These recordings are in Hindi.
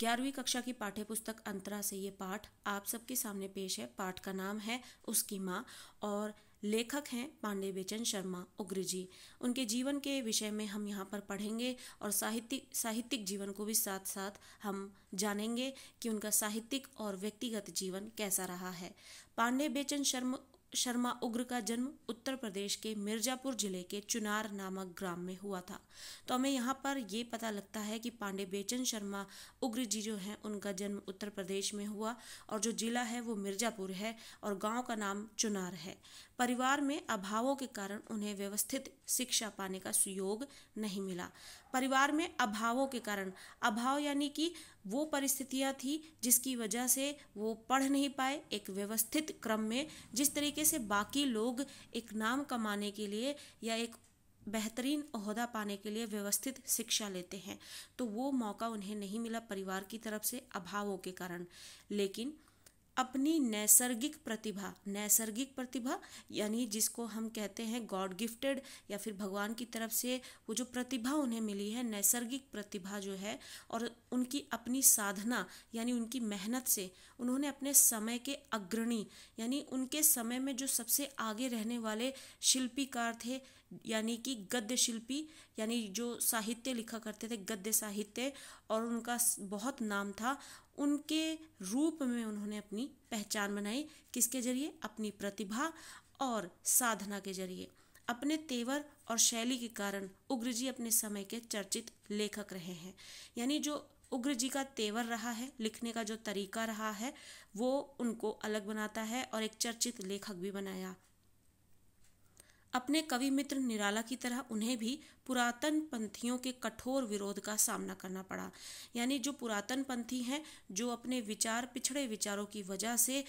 ग्यारहवीं कक्षा की पाठ्यपुस्तक अंतरा से ये पाठ आप सबके सामने पेश है पाठ का नाम है उसकी माँ और लेखक हैं पांडे बेचन शर्मा उग्र जी उनके जीवन के विषय में हम यहाँ पर पढ़ेंगे और साहित्य साहित्यिक जीवन को भी साथ साथ हम जानेंगे कि उनका साहित्यिक और व्यक्तिगत जीवन कैसा रहा है पांडे बेचन शर्मा शर्मा उग्र का जन्म उत्तर प्रदेश के मिर्जापुर जिले के चुनार नामक ग्राम में हुआ था तो हमें यहाँ पर ये पता लगता है कि पांडे बेचन शर्मा उग्र जी जो हैं उनका जन्म उत्तर प्रदेश में हुआ और जो जिला है वो मिर्जापुर है और गांव का नाम चुनार है परिवार में अभावों के कारण उन्हें व्यवस्थित शिक्षा पाने का सुयोग नहीं मिला परिवार में अभावों के कारण अभाव यानी कि वो परिस्थितियाँ थी जिसकी वजह से वो पढ़ नहीं पाए एक व्यवस्थित क्रम में जिस तरीके से बाकी लोग एक नाम कमाने के लिए या एक बेहतरीन अहदा पाने के लिए व्यवस्थित शिक्षा लेते हैं तो वो मौका उन्हें नहीं मिला परिवार की तरफ से अभावों के कारण लेकिन अपनी नैसर्गिक प्रतिभा नैसर्गिक प्रतिभा यानी जिसको हम कहते हैं गॉड गिफ्टेड या फिर भगवान की तरफ से वो जो प्रतिभा उन्हें मिली है नैसर्गिक प्रतिभा जो है और उनकी अपनी साधना यानी उनकी मेहनत से उन्होंने अपने समय के अग्रणी यानी उनके समय में जो सबसे आगे रहने वाले शिल्पीकार थे यानी कि गद्य शिल्पी यानी जो साहित्य लिखा करते थे गद्य साहित्य और उनका बहुत नाम था उनके रूप अपनी पहचान बनाए किसके जरिए अपनी प्रतिभा और साधना के जरिए अपने तेवर और शैली के कारण उग्र जी अपने समय के चर्चित लेखक रहे हैं यानी जो उग्र जी का तेवर रहा है लिखने का जो तरीका रहा है वो उनको अलग बनाता है और एक चर्चित लेखक भी बनाया अपने कवि मित्र निराला की तरह उन्हें भी पुरातन पंथियों के कठोर विरोध का सामना करना पड़ा यानी जो पुरातन पंथी हैं जो अपने विचार पिछड़े विचारों की वजह से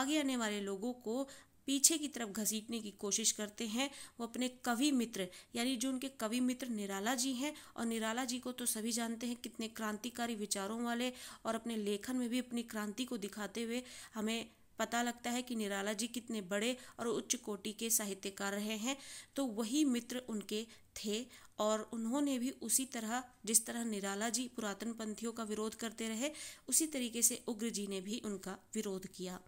आगे आने वाले लोगों को पीछे की तरफ घसीटने की कोशिश करते हैं वो अपने कवि मित्र यानी जो उनके कवि मित्र निराला जी हैं और निराला जी को तो सभी जानते हैं कितने क्रांतिकारी विचारों वाले और अपने लेखन में भी अपनी क्रांति को दिखाते हुए हमें पता लगता है कि निराला जी कितने बड़े और उच्च कोटि के साहित्यकार रहे हैं तो वही मित्र उनके थे और उन्होंने भी उसी तरह जिस तरह निराला जी पुरातन पंथियों का विरोध करते रहे उसी तरीके से उग्र जी ने भी उनका विरोध किया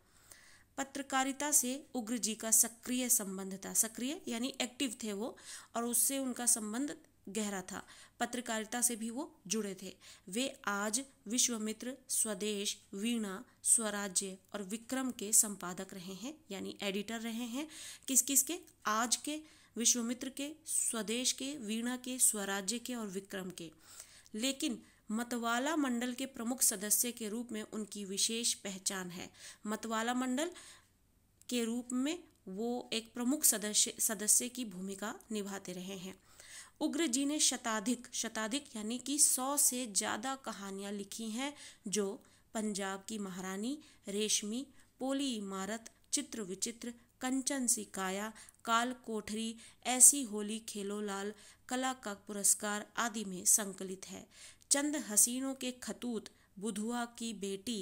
पत्रकारिता से उग्र जी का सक्रिय संबंध था सक्रिय यानी एक्टिव थे वो और उससे उनका संबंध गहरा था पत्रकारिता से भी वो जुड़े थे वे आज विश्वमित्र स्वदेश वीणा स्वराज्य और विक्रम के संपादक रहे हैं यानी एडिटर रहे हैं किस किस के आज के विश्वमित्र के स्वदेश के वीणा के स्वराज्य के और विक्रम के लेकिन मतवाला मंडल के प्रमुख सदस्य के रूप में उनकी विशेष पहचान है मतवाला मंडल के रूप में वो एक प्रमुख सदस्य सदस्य की भूमिका निभाते रहे हैं उग्र जी ने शताधिक शताधिक यानी कि सौ से ज़्यादा कहानियाँ लिखी हैं जो पंजाब की महारानी रेशमी पोली इमारत चित्र विचित्र कंचन सी काया काल कोठरी ऐसी होली खेलो लाल कला का पुरस्कार आदि में संकलित है चंद हसीनों के खतूत बुधुआ की बेटी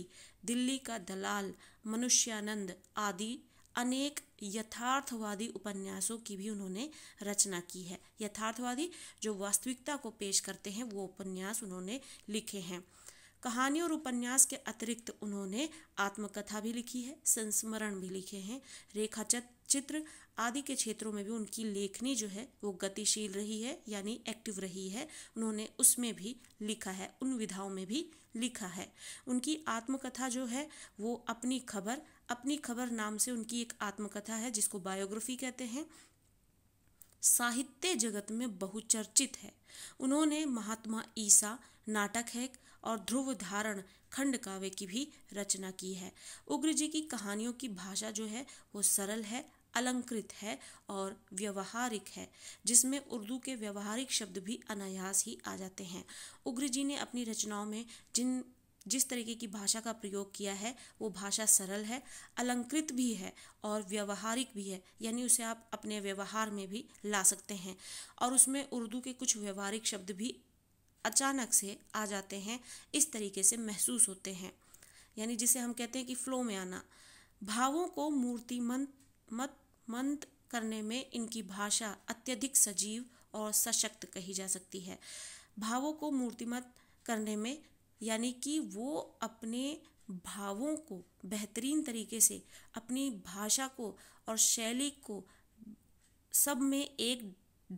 दिल्ली का दलाल मनुष्यानंद आदि अनेक यथार्थवादी उपन्यासों की भी उन्होंने रचना की है यथार्थवादी जो वास्तविकता को पेश करते हैं वो उपन्यास उन्होंने लिखे हैं कहानी और उपन्यास के अतिरिक्त उन्होंने आत्मकथा भी लिखी है संस्मरण भी लिखे हैं रेखा चित्र आदि के क्षेत्रों में भी उनकी लेखनी जो है वो गतिशील रही है यानी एक्टिव रही है उन्होंने उसमें भी लिखा है उन विधाओं में भी लिखा है उनकी आत्मकथा जो है वो अपनी खबर अपनी खबर नाम से उनकी एक आत्मकथा है जिसको बायोग्राफी कहते हैं साहित्य जगत में बहुचर्चित है उन्होंने महात्मा ईसा नाटक है और ध्रुव धारण खंड काव्य की भी रचना की है उग्र जी की कहानियों की भाषा जो है वो सरल है अलंकृत है और व्यवहारिक है जिसमें उर्दू के व्यवहारिक शब्द भी अनायास ही आ जाते हैं उग्र जी ने अपनी रचनाओं में जिन जिस तरीके की भाषा का प्रयोग किया है वो भाषा सरल है अलंकृत भी है और व्यवहारिक भी है यानी उसे आप अपने व्यवहार में भी ला सकते हैं और उसमें उर्दू के कुछ व्यवहारिक शब्द भी अचानक से आ जाते हैं इस तरीके से महसूस होते हैं यानी जिसे हम कहते हैं कि फ्लो में आना भावों को मूर्तिमंत मत मंद करने में इनकी भाषा अत्यधिक सजीव और सशक्त कही जा सकती है भावों को मूर्तिमत करने में यानी कि वो अपने भावों को बेहतरीन तरीके से अपनी भाषा को और शैली को सब में एक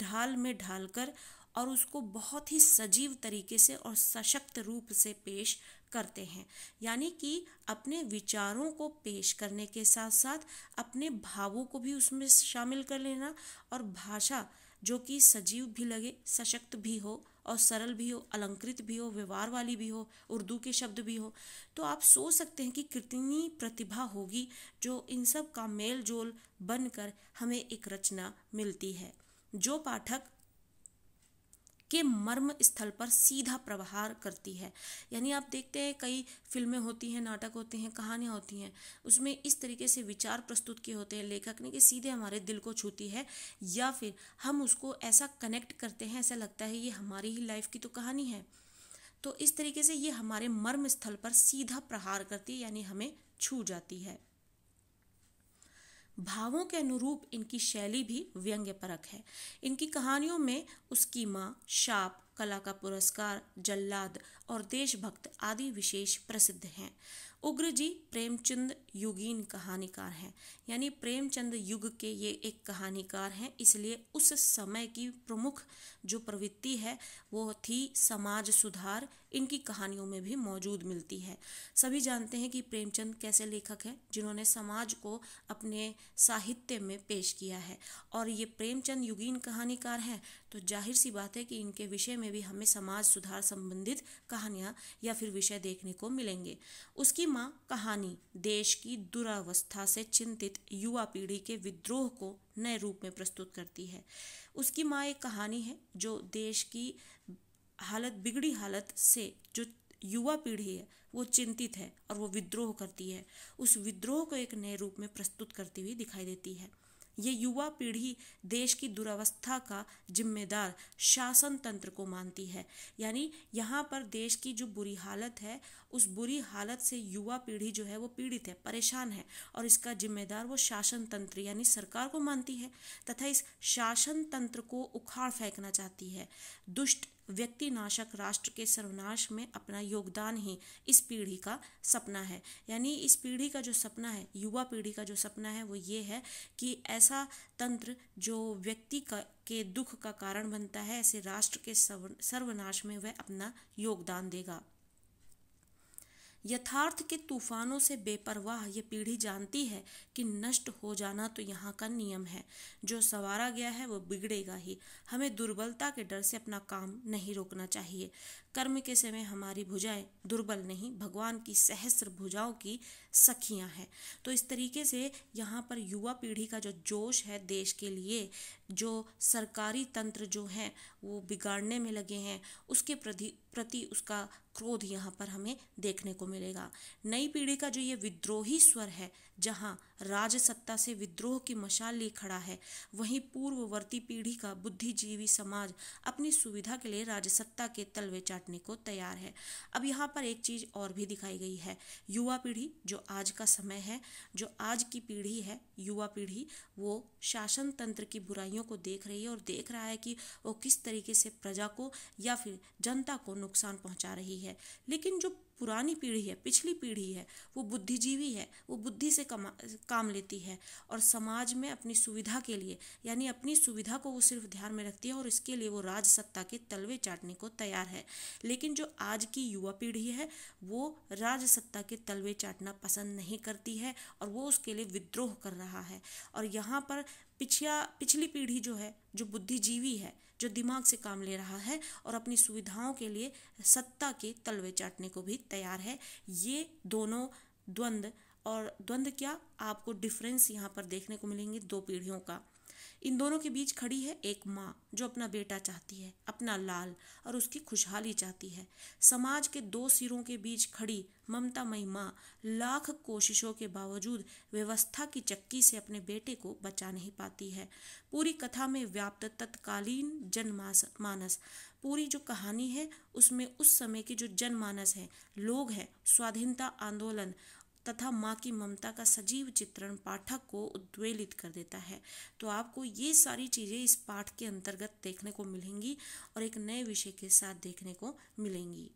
ढाल में ढालकर और उसको बहुत ही सजीव तरीके से और सशक्त रूप से पेश करते हैं यानी कि अपने विचारों को पेश करने के साथ साथ अपने भावों को भी उसमें शामिल कर लेना और भाषा जो कि सजीव भी लगे सशक्त भी हो और सरल भी हो अलंकृत भी हो व्यवहार वाली भी हो उर्दू के शब्द भी हो तो आप सोच सकते हैं कि कितनी प्रतिभा होगी जो इन सब का मेल जोल बनकर हमें एक रचना मिलती है जो पाठक के मर्म स्थल पर सीधा प्रहार करती है यानी आप देखते हैं कई फिल्में होती हैं नाटक होते हैं कहानियाँ होती हैं उसमें इस तरीके से विचार प्रस्तुत किए होते हैं लेखक ने कि सीधे हमारे दिल को छूती है या फिर हम उसको ऐसा कनेक्ट करते हैं ऐसा लगता है ये हमारी ही लाइफ की तो कहानी है तो इस तरीके से ये हमारे मर्म स्थल पर सीधा प्रहार करती है यानी हमें छू जाती है भावों के अनुरूप इनकी शैली भी व्यंग्यपरक है इनकी कहानियों में उसकी माँ शाप कला का पुरस्कार जल्लाद और देशभक्त आदि विशेष प्रसिद्ध हैं उग्र जी प्रेमचंद युगीन कहानीकार हैं यानी प्रेमचंद युग के ये एक कहानीकार हैं इसलिए उस समय की प्रमुख जो प्रवृत्ति है वो थी समाज सुधार इनकी कहानियों में भी मौजूद मिलती है सभी जानते हैं कि प्रेमचंद कैसे लेखक हैं जिन्होंने समाज को अपने साहित्य में पेश किया है और ये प्रेमचंद युगीन कहानीकार हैं तो जाहिर सी बात है कि इनके विषय में भी हमें समाज सुधार संबंधित कहानियाँ या फिर विषय देखने को मिलेंगे उसकी माँ कहानी देश की दुरावस्था से चिंतित युवा पीढ़ी के विद्रोह को नए रूप में प्रस्तुत करती है उसकी माँ एक कहानी है जो देश की हालत बिगड़ी हालत से जो युवा पीढ़ी है वो चिंतित है और वो विद्रोह करती है उस विद्रोह को एक नए रूप में प्रस्तुत करती हुई दिखाई देती है ये युवा पीढ़ी देश की दुरावस्था का जिम्मेदार शासन तंत्र को मानती है यानी यहाँ पर देश की जो बुरी हालत है उस बुरी हालत से युवा पीढ़ी जो है वो पीड़ित है परेशान है और इसका जिम्मेदार वो शासन तंत्र यानी सरकार को मानती है तथा इस शासन तंत्र को उखाड़ फेंकना चाहती है दुष्ट व्यक्ति नाशक राष्ट्र के सर्वनाश में अपना योगदान ही इस पीढ़ी का सपना है यानी इस पीढ़ी का जो सपना है युवा पीढ़ी का जो सपना है वो ये है कि ऐसा तंत्र जो व्यक्ति का के दुख का कारण बनता है ऐसे राष्ट्र के सर्वनाश में वह अपना योगदान देगा यथार्थ के तूफानों से बेपरवाह ये पीढ़ी जानती है कि नष्ट हो जाना तो यहाँ का नियम है जो सवारा गया है वो बिगड़ेगा ही हमें दुर्बलता के डर से अपना काम नहीं रोकना चाहिए कर्म के समय हमारी भुजाएं दुर्बल नहीं भगवान की सहस्र भुजाओं की सखियां हैं तो इस तरीके से यहाँ पर युवा पीढ़ी का जो जोश है देश के लिए जो सरकारी तंत्र जो है वो बिगाड़ने में लगे हैं उसके प्रति प्रति उसका क्रोध यहाँ पर हमें देखने को मिलेगा नई पीढ़ी का जो ये विद्रोही स्वर है जहाँ राजसत्ता से विद्रोह की मशाल लिए खड़ा है वहीं पूर्ववर्ती पीढ़ी का बुद्धिजीवी समाज अपनी सुविधा के लिए राजसत्ता के तलवे चाट काटने को तैयार है अब यहाँ पर एक चीज़ और भी दिखाई गई है युवा पीढ़ी जो आज का समय है जो आज की पीढ़ी है युवा पीढ़ी वो शासन तंत्र की बुराइयों को देख रही है और देख रहा है कि वो किस तरीके से प्रजा को या फिर जनता को नुकसान पहुंचा रही है लेकिन जो पुरानी पीढ़ी है पिछली पीढ़ी है वो बुद्धिजीवी है वो बुद्धि से कमा काम लेती है और समाज में अपनी सुविधा के लिए यानी अपनी सुविधा को वो सिर्फ ध्यान में रखती है और इसके लिए वो राज सत्ता के तलवे चाटने को तैयार है लेकिन जो आज की युवा पीढ़ी है वो राज सत्ता के तलवे चाटना पसंद नहीं करती है और वो उसके लिए विद्रोह कर रहा है और यहाँ पर पिछया पिछली पीढ़ी जो है जो बुद्धिजीवी है जो दिमाग से काम ले रहा है और अपनी सुविधाओं के लिए सत्ता के तलवे चाटने को भी तैयार है ये दोनों द्वंद्व और द्वंद्व क्या आपको डिफरेंस यहाँ पर देखने को मिलेंगे दो पीढ़ियों का इन दोनों के बीच खड़ी है एक माँ जो अपना बेटा चाहती है अपना लाल और उसकी खुशहाली चाहती है समाज के दो सिरों के बीच खड़ी मई माँ लाख कोशिशों के बावजूद व्यवस्था की चक्की से अपने बेटे को बचा नहीं पाती है पूरी कथा में व्याप्त तत्कालीन जनमास मानस पूरी जो कहानी है उसमें उस समय के जो जनमानस है लोग हैं स्वाधीनता आंदोलन तथा माँ की ममता का सजीव चित्रण पाठक को उद्वेलित कर देता है तो आपको ये सारी चीज़ें इस पाठ के अंतर्गत देखने को मिलेंगी और एक नए विषय के साथ देखने को मिलेंगी